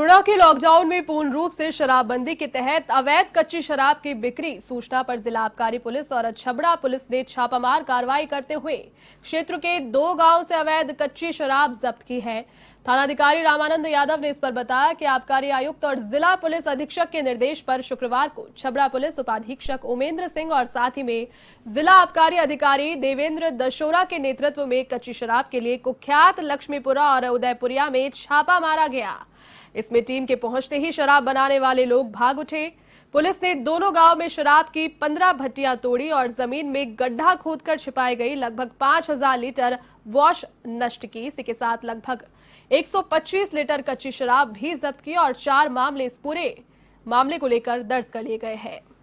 corona के lockdown में पूर्ण रूप से शराबबंदी के तहत अवैध कच्ची शराब की बिक्री सूचना पर जिला आबकारी पुलिस और छबड़ा पुलिस ने छापामार कार्रवाई करते हुए क्षेत्र के दो गांव से अवैध कच्ची शराब जब्त की है थानाधिकारी रामानंद यादव ने इस पर बताया कि आबकारी आयुक्त और जिला पुलिस अधीक्षक के निर्देश पर शुक्रवार को छबड़ा पुलिस उपाधीक्षक उमेंद्र सिंह और साथ ही में जिला आबकारी अधिकारी देवेंद्र दशोरा के नेतृत्व में कच्ची शराब के लिए कुख्यात लक्ष्मीपुरा और उदयपुरिया में छापा मारा गया इस इसमें टीम के पहुंचते ही शराब बनाने वाले लोग भाग उठे पुलिस ने दोनों गांव में शराब की पंद्रह भट्टियां तोड़ी और जमीन में गड्ढा खोदकर छिपाई गई लगभग 5000 लीटर वॉश नष्ट की इसी के साथ लगभग 125 लीटर कच्ची शराब भी जब्त की और चार मामले इस पूरे मामले को लेकर दर्ज कर लिए गए हैं